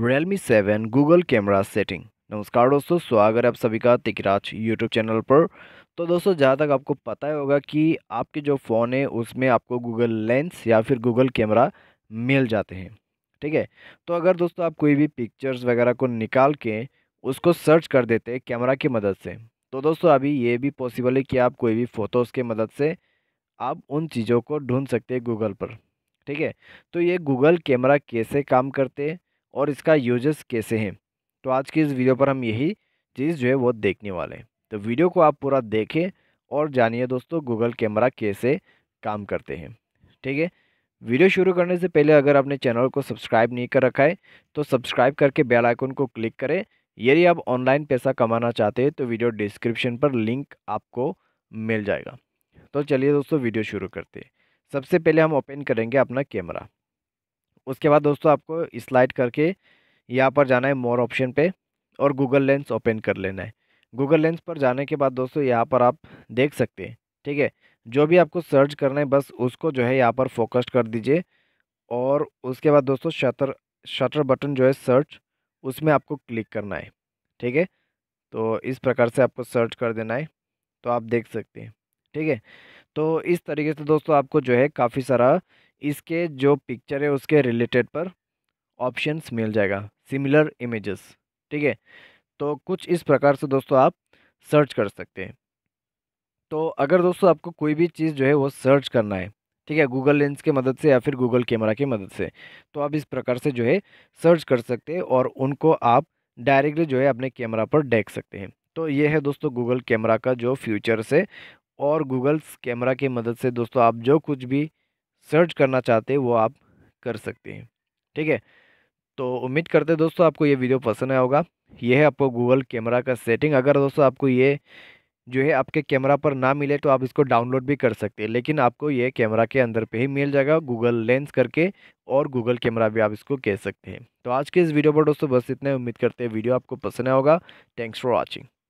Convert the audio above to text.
Realme 7 Google camera setting नमस्कार दोस्तों स्वागत है आप सभी का तिकराज यूट्यूब चैनल पर तो दोस्तों जहाँ तक आपको पता ही होगा कि आपके जो फ़ोन है उसमें आपको गूगल लेंस या फिर गूगल कैमरा मिल जाते हैं ठीक है तो अगर दोस्तों आप कोई भी पिक्चर्स वगैरह को निकाल के उसको सर्च कर देते हैं कैमरा की मदद से तो दोस्तों अभी ये भी पॉसिबल है कि आप कोई भी फ़ोटोज़ के मदद से आप उन चीज़ों को ढूंढ सकते हैं गूगल पर ठीक है तो ये गूगल कैमरा कैसे काम करते हैं और इसका यूजेस कैसे हैं तो आज की इस वीडियो पर हम यही चीज़ जो है वो देखने वाले हैं तो वीडियो को आप पूरा देखें और जानिए दोस्तों गूगल कैमरा कैसे काम करते हैं ठीक है वीडियो शुरू करने से पहले अगर आपने चैनल को सब्सक्राइब नहीं कर रखा है तो सब्सक्राइब करके बेल आइकन को क्लिक करें यदि आप ऑनलाइन पैसा कमाना चाहते हैं तो वीडियो डिस्क्रिप्शन पर लिंक आपको मिल जाएगा तो चलिए दोस्तों वीडियो शुरू करते हैं सबसे पहले हम ओपन करेंगे अपना कैमरा उसके बाद दोस्तों आपको स्लाइड करके यहाँ पर जाना है मोर ऑप्शन पे और गूगल लेंस ओपन कर लेना है गूगल लेंस पर जाने के बाद दोस्तों यहाँ पर आप देख सकते हैं ठीक है जो भी आपको सर्च करना है बस उसको जो है यहाँ पर फोकस कर दीजिए और उसके बाद दोस्तों शटर शटर बटन जो है सर्च उसमें आपको क्लिक करना है ठीक है तो इस प्रकार से आपको सर्च कर देना है तो आप देख सकते हैं ठीक है तो इस तरीके से दोस्तों आपको जो है काफ़ी सारा इसके जो पिक्चर है उसके रिलेटेड पर ऑप्शंस मिल जाएगा सिमिलर इमेजेस ठीक है तो कुछ इस प्रकार से दोस्तों आप सर्च कर सकते हैं तो अगर दोस्तों आपको कोई भी चीज़ जो है वो सर्च करना है ठीक है गूगल लेंस के मदद से या फिर गूगल कैमरा की मदद से तो आप इस प्रकार से जो है सर्च कर सकते हैं और उनको आप डायरेक्टली जो है अपने कैमरा पर देख सकते हैं तो ये है दोस्तों गूगल कैमरा का जो फ्यूचर्स है और गूगल्स कैमरा की मदद से दोस्तों आप जो कुछ भी सर्च करना चाहते हैं वो आप कर सकते हैं ठीक है तो उम्मीद करते हैं दोस्तों आपको ये वीडियो पसंद आया होगा ये है आपको गूगल कैमरा का सेटिंग अगर दोस्तों आपको ये जो है आपके कैमरा पर ना मिले तो आप इसको डाउनलोड भी कर सकते हैं लेकिन आपको ये कैमरा के अंदर पे ही मिल जाएगा गूगल लेंस करके और गूगल कैमरा भी आप इसको कह सकते हैं तो आज के इस वीडियो पर दोस्तों बस इतना उम्मीद करते हैं वीडियो आपको पसंद आया होगा थैंक्स फॉर वॉचिंग